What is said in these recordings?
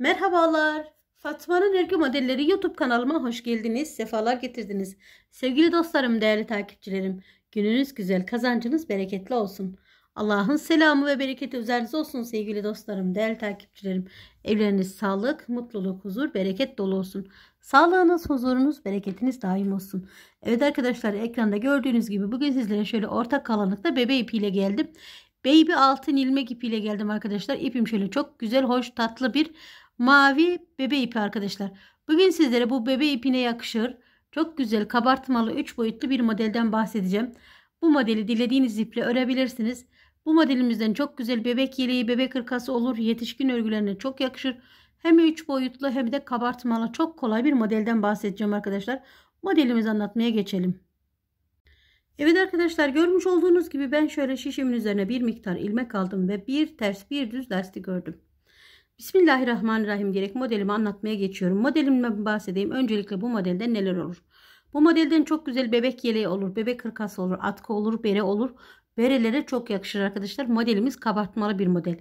Merhabalar. Fatma'nın örgü modelleri YouTube kanalıma hoş geldiniz. Sefalar getirdiniz. Sevgili dostlarım, değerli takipçilerim. Gününüz güzel, kazancınız bereketli olsun. Allah'ın selamı ve bereketi üzerinize olsun sevgili dostlarım, değerli takipçilerim. Evleriniz sağlık, mutluluk, huzur, bereket dolu olsun. Sağlığınız, huzurunuz, bereketiniz daim olsun. Evet arkadaşlar ekranda gördüğünüz gibi bugün sizlere şöyle ortak kalınlıkta bebe ipiyle geldim. Baby altın ilmek ipiyle geldim arkadaşlar. İpim şöyle çok güzel, hoş, tatlı bir mavi bebe ipi arkadaşlar. Bugün sizlere bu bebe ipine yakışır. Çok güzel kabartmalı 3 boyutlu bir modelden bahsedeceğim. Bu modeli dilediğiniz iple örebilirsiniz. Bu modelimizden çok güzel bebek yeleği, bebek hırkası olur. Yetişkin örgülerine çok yakışır. Hem 3 boyutlu hem de kabartmalı çok kolay bir modelden bahsedeceğim arkadaşlar. Modelimizi anlatmaya geçelim. Evet arkadaşlar görmüş olduğunuz gibi ben şöyle şişimin üzerine bir miktar ilmek aldım ve bir ters bir düz lastik ördüm. Bismillahirrahmanirrahim gerek modelimi anlatmaya geçiyorum. Modelimden bahsedeyim. Öncelikle bu modelde neler olur? Bu modelden çok güzel bebek yeleği olur, bebek hırkası olur, atkı olur, bere olur. Berelere çok yakışır arkadaşlar. Modelimiz kabartmalı bir model.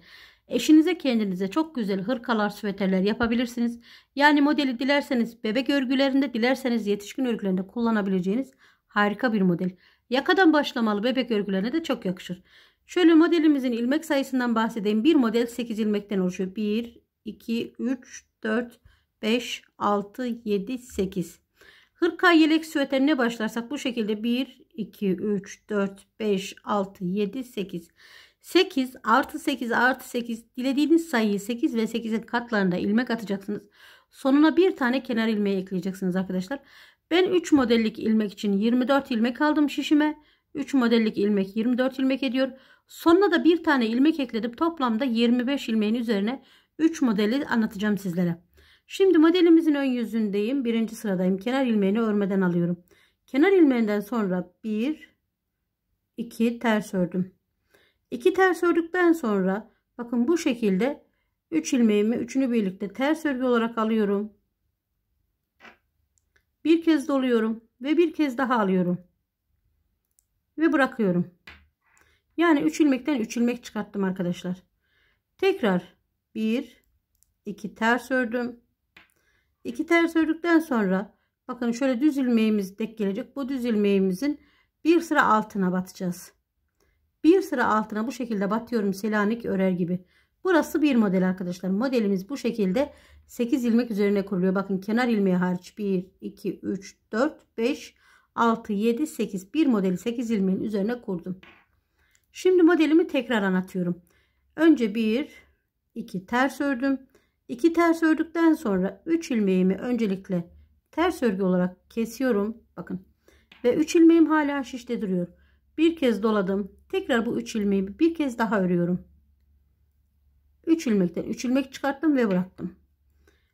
Eşinize kendinize çok güzel hırkalar, süveterler yapabilirsiniz. Yani modeli dilerseniz bebek örgülerinde, dilerseniz yetişkin örgülerinde kullanabileceğiniz harika bir model. Yakadan başlamalı bebek örgülerine de çok yakışır. Şöyle modelimizin ilmek sayısından bahsedeyim. Bir model 8 ilmekten oluşuyor. 1, 2, 3, 4, 5, 6, 7, 8. Hırka, yelek, süveter ne başlarsak bu şekilde 1, 2, 3, 4, 5, 6, 7, 8. 8 artı 8 artı 8 dilediğiniz sayıyı 8 ve 8'in katlarında ilmek atacaksınız. Sonuna bir tane kenar ilmeği ekleyeceksiniz arkadaşlar. Ben 3 modellik ilmek için 24 ilmek aldım şişime. 3 modellik ilmek 24 ilmek ediyor. Sonuna da bir tane ilmek ekledim. Toplamda 25 ilmeğin üzerine 3 modeli anlatacağım sizlere. Şimdi modelimizin ön yüzündeyim. Birinci sıradayım. Kenar ilmeğini örmeden alıyorum. Kenar ilmeğinden sonra 1, 2 ters ördüm. 2 ters ördükten sonra bakın bu şekilde 3 ilmeğimi üçünü birlikte ters örgü olarak alıyorum. Bir kez doluyorum ve bir kez daha alıyorum. Ve bırakıyorum. Yani 3 ilmekten 3 ilmek çıkarttım arkadaşlar. Tekrar 1 2 ters ördüm. 2 ters ördükten sonra bakın şöyle düz ilmeğimiz dek gelecek. Bu düz ilmeğimizin bir sıra altına batacağız. Bir sıra altına bu şekilde batıyorum Selanik örer gibi. Burası bir model arkadaşlar. Modelimiz bu şekilde 8 ilmek üzerine kuruluyor. Bakın kenar ilmeği hariç 1, 2, 3, 4, 5, 6, 7, 8. Bir modeli 8 ilmeğin üzerine kurdum. Şimdi modelimi tekrar anlatıyorum. Önce bir, iki ters ördüm. 2 ters ördükten sonra 3 ilmeğimi öncelikle ters örgü olarak kesiyorum. Bakın. Ve 3 ilmeğim hala şişte duruyor. Bir kez doladım. Tekrar bu 3 ilmeği bir kez daha örüyorum. 3 ilmekten 3 ilmek çıkarttım ve bıraktım.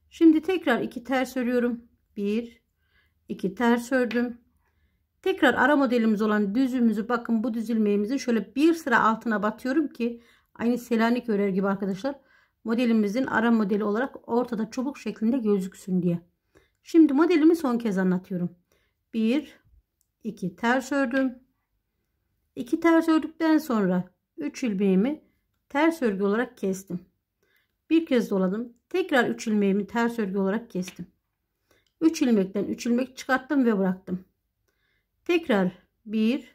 Şimdi tekrar 2 ters örüyorum. 1 2 ters ördüm. Tekrar ara modelimiz olan düzümüzü bakın bu düz şöyle bir sıra altına batıyorum ki aynı Selanik örer gibi arkadaşlar modelimizin ara modeli olarak ortada çubuk şeklinde gözüksün diye. Şimdi modelimi son kez anlatıyorum. 1 2 ters ördüm. 2 ters ördükten sonra 3 ilmeğimi ters örgü olarak kestim. Bir kez doladım. Tekrar 3 ilmeğimi ters örgü olarak kestim. 3 ilmekten 3 ilmek çıkarttım ve bıraktım tekrar 1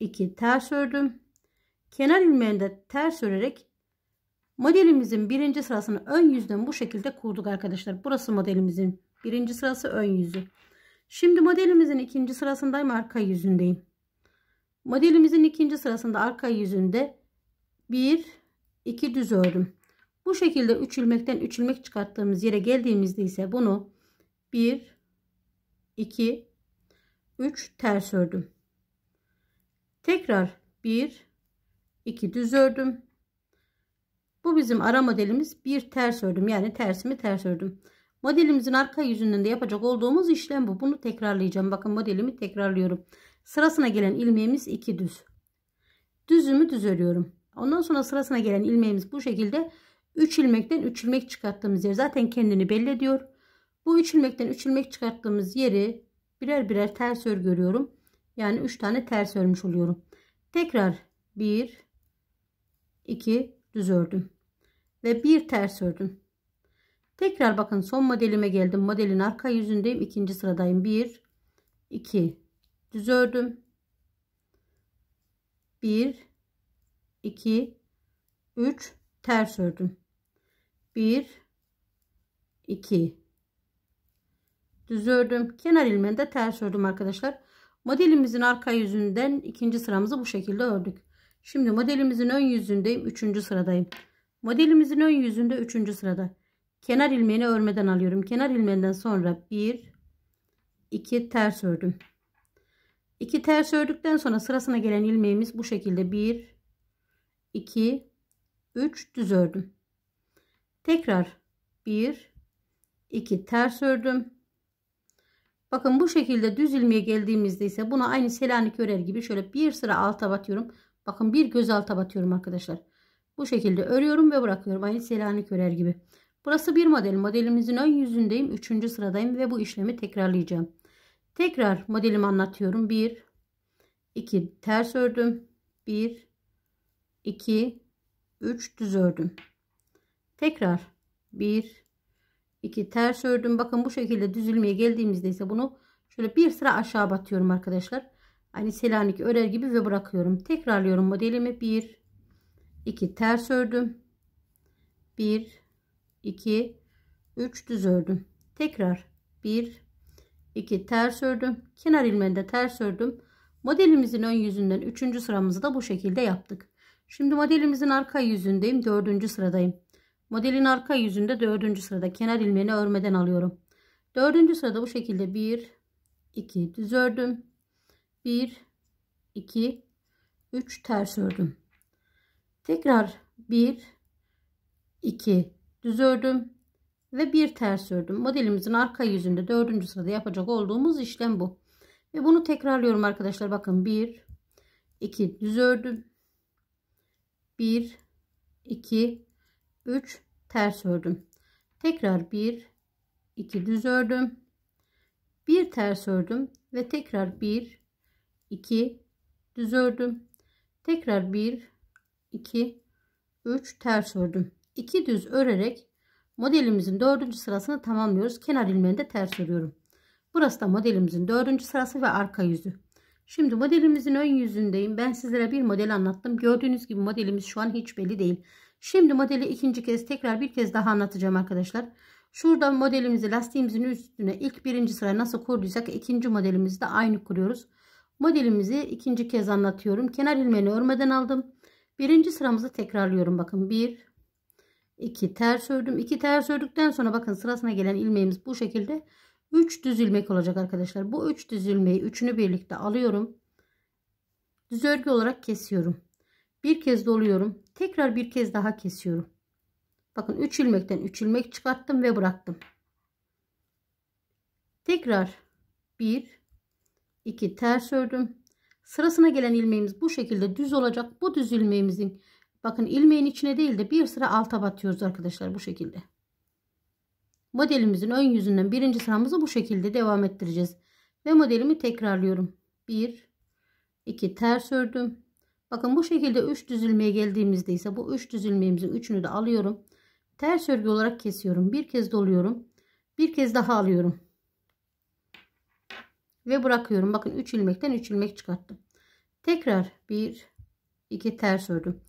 2 ters ördüm kenar ilmeğinde ters örerek modelimizin birinci sırasını ön yüzden bu şekilde kurduk arkadaşlar burası modelimizin birinci sırası ön yüzü şimdi modelimizin ikinci sırasındayım arka yüzündeyim modelimizin ikinci sırasında arka yüzünde 1 2 düz ördüm bu şekilde 3 ilmekten 3 ilmek çıkarttığımız yere geldiğimizde ise bunu 1 2 3 ters ördüm. Tekrar 1 2 düz ördüm. Bu bizim ara modelimiz. Bir ters ördüm. Yani tersimi ters ördüm. Modelimizin arka yüzünden de yapacak olduğumuz işlem bu. Bunu tekrarlayacağım. Bakın modelimi tekrarlıyorum. Sırasına gelen ilmeğimiz 2 düz. Düzümü düz örüyorum. Ondan sonra sırasına gelen ilmeğimiz bu şekilde 3 ilmekten 3 ilmek çıkarttığımız yer zaten kendini belli ediyor. Bu 3 ilmekten 3 ilmek çıkarttığımız yeri birer birer ters örgü Yani 3 tane ters örmüş oluyorum. Tekrar 1 2 düz ördüm ve bir ters ördüm. Tekrar bakın son modelime geldim. Modelin arka yüzündeyim. ikinci sıradayım. 1 2 düz ördüm. 1 2 3 ters ördüm. 1 2 düz ördüm. Kenar ilmeğini de ters ördüm arkadaşlar. Modelimizin arka yüzünden ikinci sıramızı bu şekilde ördük. Şimdi modelimizin ön yüzündeyim. Üçüncü sıradayım. Modelimizin ön yüzünde üçüncü sırada. Kenar ilmeğini örmeden alıyorum. Kenar ilmeğinden sonra bir, iki ters ördüm. İki ters ördükten sonra sırasına gelen ilmeğimiz bu şekilde bir, iki, üç düz ördüm. Tekrar bir, iki ters ördüm. Bakın bu şekilde düz ilmeğe geldiğimizde ise buna aynı Selanik örer gibi şöyle bir sıra alta batıyorum. Bakın bir göz alta batıyorum arkadaşlar. Bu şekilde örüyorum ve bırakıyorum. Aynı Selanik örer gibi. Burası bir model. Modelimizin ön yüzündeyim. Üçüncü sıradayım ve bu işlemi tekrarlayacağım. Tekrar modelimi anlatıyorum. Bir, iki ters ördüm. Bir, iki, üç düz ördüm. Tekrar 1, 2 ters ördüm. Bakın bu şekilde düzülmeye geldiğimizde ise bunu şöyle bir sıra aşağı batıyorum arkadaşlar. Hani Selanik örer gibi ve bırakıyorum. Tekrarlıyorum modelimi. 1 2 ters ördüm. 1 2 3 düz ördüm. Tekrar 1 2 ters ördüm. Kenar ilmeğinde ters ördüm. Modelimizin ön yüzünden 3. sıramızı da bu şekilde yaptık. Şimdi modelimizin arka yüzündeyim. 4. sıradayım. Modelin arka yüzünde dördüncü sırada kenar ilmeğini örmeden alıyorum. Dördüncü sırada bu şekilde bir, iki düz ördüm. Bir, iki, üç ters ördüm. Tekrar bir, iki düz ördüm ve bir ters ördüm. Modelimizin arka yüzünde dördüncü sırada yapacak olduğumuz işlem bu. Ve bunu tekrarlıyorum arkadaşlar. Bakın 1 2 düz ördüm. 1 2 3 ters ördüm. Tekrar 1 2 düz ördüm. 1 ters ördüm ve tekrar 1 2 düz ördüm. Tekrar 1 2 3 ters ördüm. 2 düz örerek modelimizin 4. sırasını tamamlıyoruz. Kenar ilmeğini de ters örüyorum. Burası da modelimizin 4. sırası ve arka yüzü. Şimdi modelimizin ön yüzündeyim. Ben sizlere bir model anlattım. Gördüğünüz gibi modelimiz şu an hiç belli değil. Şimdi modeli ikinci kez tekrar bir kez daha anlatacağım arkadaşlar. Şurada modelimizi lastiğimizin üstüne ilk birinci sıra nasıl kurduysak ikinci modelimizi de aynı kuruyoruz. Modelimizi ikinci kez anlatıyorum. Kenar ilmeğini örmeden aldım. Birinci sıramızı tekrarlıyorum. Bakın bir, iki ters ördüm. İki ters ördükten sonra bakın sırasına gelen ilmeğimiz bu şekilde üç düz ilmek olacak arkadaşlar. Bu üç düz ilmeği üçünü birlikte alıyorum. Düz örgü olarak kesiyorum. Bir kez doluyorum tekrar bir kez daha kesiyorum bakın 3 ilmekten 3 ilmek çıkarttım ve bıraktım tekrar 1 2 ters ördüm sırasına gelen ilmeğimiz bu şekilde düz olacak bu düz ilmeğimizin bakın ilmeğin içine değil de bir sıra alta batıyoruz arkadaşlar bu şekilde modelimizin ön yüzünden birinci sıramızı bu şekilde devam ettireceğiz ve modelimi tekrarlıyorum 1 2 ters ördüm Bakın bu şekilde 3 düzülmeye geldiğimizde ise bu 3 düzülmemizin üçünü de alıyorum. Ters örgü olarak kesiyorum. Bir kez doluyorum. Bir kez daha alıyorum. Ve bırakıyorum. Bakın 3 ilmekten 3 ilmek çıkarttım. Tekrar 1 2 ters ördüm.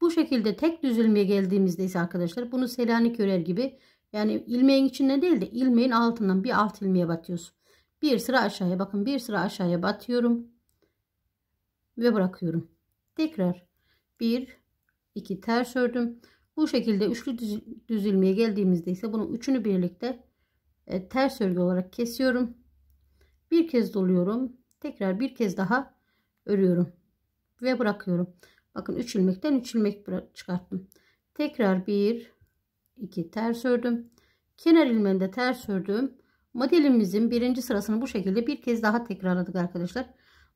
Bu şekilde tek düzülmeye geldiğimizde ise arkadaşlar bunu Selanik örer gibi yani ilmeğin içinde değil de ilmeğin altından bir alt ilmeğe batıyorsun. Bir sıra aşağıya bakın bir sıra aşağıya batıyorum ve bırakıyorum. Tekrar bir iki ters ördüm. Bu şekilde üçlü düzülmeye geldiğimizde ise bunun üçünü birlikte e, ters örgü olarak kesiyorum. Bir kez doluyorum. Tekrar bir kez daha örüyorum ve bırakıyorum. Bakın üç ilmekten üç ilmek çıkarttım. Tekrar bir iki ters ördüm. Kenar ilmeğinde ters ördüm. Modelimizin birinci sırasını bu şekilde bir kez daha tekrarladık arkadaşlar.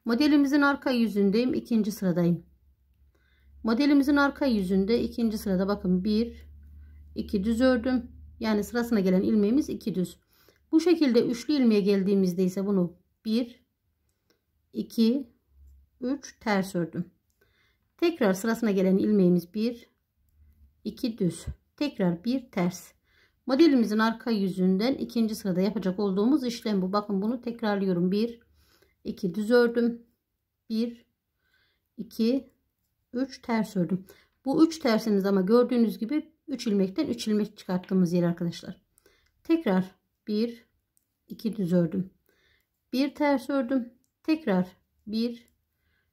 Modelimizin arka yüzündeyim. ikinci sıradayım. Modelimizin arka yüzünde ikinci sırada bakın 1 2 düz ördüm. Yani sırasına gelen ilmeğimiz 2 düz. Bu şekilde üçlü ilmeğe geldiğimizde ise bunu 1 2 3 ters ördüm. Tekrar sırasına gelen ilmeğimiz 1 2 düz. Tekrar bir ters. Modelimizin arka yüzünden ikinci sırada yapacak olduğumuz işlem bu. Bakın bunu tekrarlıyorum. 1 2 düz ördüm. 1 2 3 ters ördüm. Bu 3 tersiniz ama gördüğünüz gibi 3 ilmekten 3 ilmek çıkarttığımız yer arkadaşlar. Tekrar 1 2 düz ördüm. 1 ters ördüm. Tekrar 1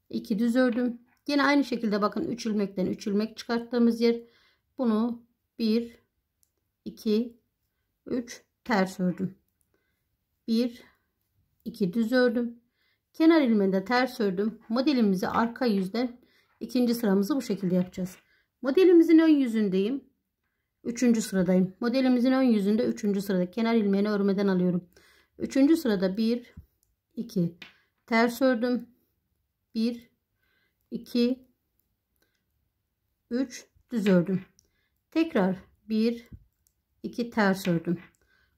2 düz ördüm. Yine aynı şekilde bakın 3 ilmekten 3 ilmek çıkarttığımız yer. Bunu 1 2 3 ters ördüm. 1 2 düz ördüm. Kenar ilmeğinde ters ördüm. Modelimizi arka yüzden İkinci sıramızı bu şekilde yapacağız. Modelimizin ön yüzündeyim. Üçüncü sıradayım. Modelimizin ön yüzünde üçüncü sırada kenar ilmeğini örmeden alıyorum. Üçüncü sırada bir, iki ters ördüm. Bir, iki, üç düz ördüm. Tekrar bir, iki ters ördüm.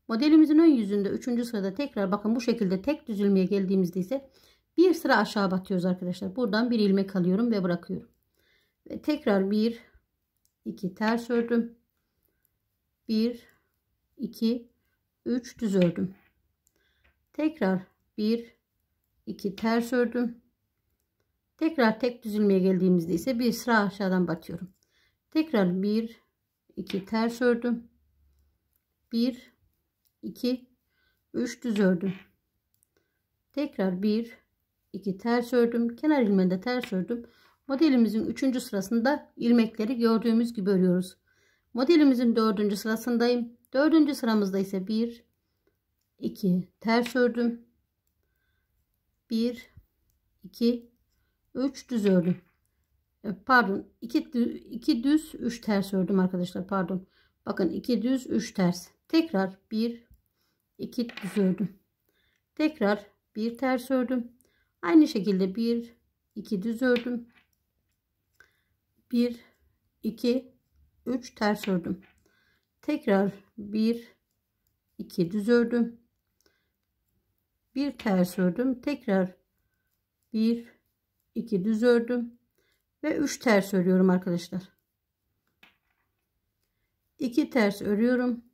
Modelimizin ön yüzünde üçüncü sırada tekrar bakın bu şekilde tek düz ilmeğe geldiğimizde ise bir sıra aşağı batıyoruz arkadaşlar buradan bir ilmek alıyorum ve bırakıyorum ve tekrar bir iki ters ördüm bir iki üç düz ördüm tekrar bir iki ters ördüm tekrar tek düz ilmeğe geldiğimizde ise bir sıra aşağıdan batıyorum tekrar bir iki ters ördüm bir iki üç düz ördüm tekrar bir 2 ters ördüm. Kenar ilmeğinde ters ördüm. Modelimizin 3. sırasında ilmekleri gördüğümüz gibi örüyoruz. Modelimizin 4. sırasındayım. 4. sıramızda ise 1 2 ters ördüm. 1 2 3 düz ördüm. E, pardon, 2 2 düz, 3 ters ördüm arkadaşlar. Pardon. Bakın 2 düz, 3 ters. Tekrar 1 2 düz ördüm. Tekrar bir ters ördüm. Aynı şekilde 1 2 düz ördüm. 1 2 3 ters ördüm. Tekrar 1 2 düz ördüm. 1 ters ördüm. Tekrar 1 2 düz ördüm ve 3 ters örüyorum arkadaşlar. 2 ters örüyorum.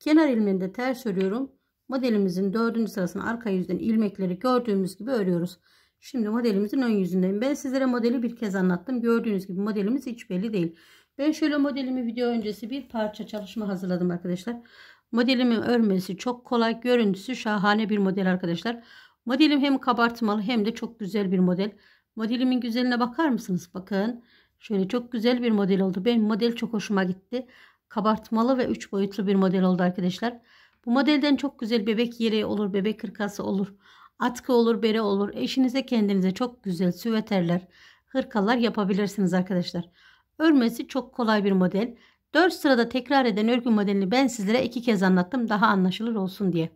Kenar ilmeğinde ters örüyorum. Modelimizin dördüncü sırasının arka yüzden ilmekleri gördüğümüz gibi örüyoruz. Şimdi modelimizin ön yüzündeyim. Ben sizlere modeli bir kez anlattım. Gördüğünüz gibi modelimiz hiç belli değil. Ben şöyle modelimi video öncesi bir parça çalışma hazırladım arkadaşlar. Modelimin örmesi çok kolay. Görüntüsü şahane bir model arkadaşlar. Modelim hem kabartmalı hem de çok güzel bir model. Modelimin güzeline bakar mısınız? Bakın. Şöyle çok güzel bir model oldu. Benim model çok hoşuma gitti. Kabartmalı ve 3 boyutlu bir model oldu arkadaşlar. Arkadaşlar. Bu modelden çok güzel bebek yeleği olur, bebek hırkası olur, atkı olur, bere olur. Eşinize kendinize çok güzel süveterler, hırkalar yapabilirsiniz arkadaşlar. Örmesi çok kolay bir model. 4 sırada tekrar eden örgü modelini ben sizlere iki kez anlattım daha anlaşılır olsun diye.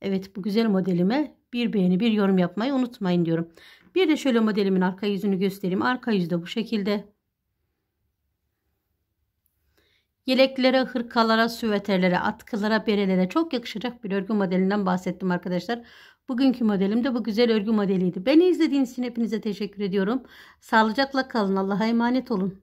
Evet bu güzel modelime bir beğeni bir yorum yapmayı unutmayın diyorum. Bir de şöyle modelimin arka yüzünü göstereyim. Arka yüzü de bu şekilde. Yeleklere, hırkalara, süveterlere, atkılara, berelere çok yakışacak bir örgü modelinden bahsettim arkadaşlar. Bugünkü modelim de bu güzel örgü modeliydi. Beni izlediğiniz için hepinize teşekkür ediyorum. Sağlıcakla kalın. Allah'a emanet olun.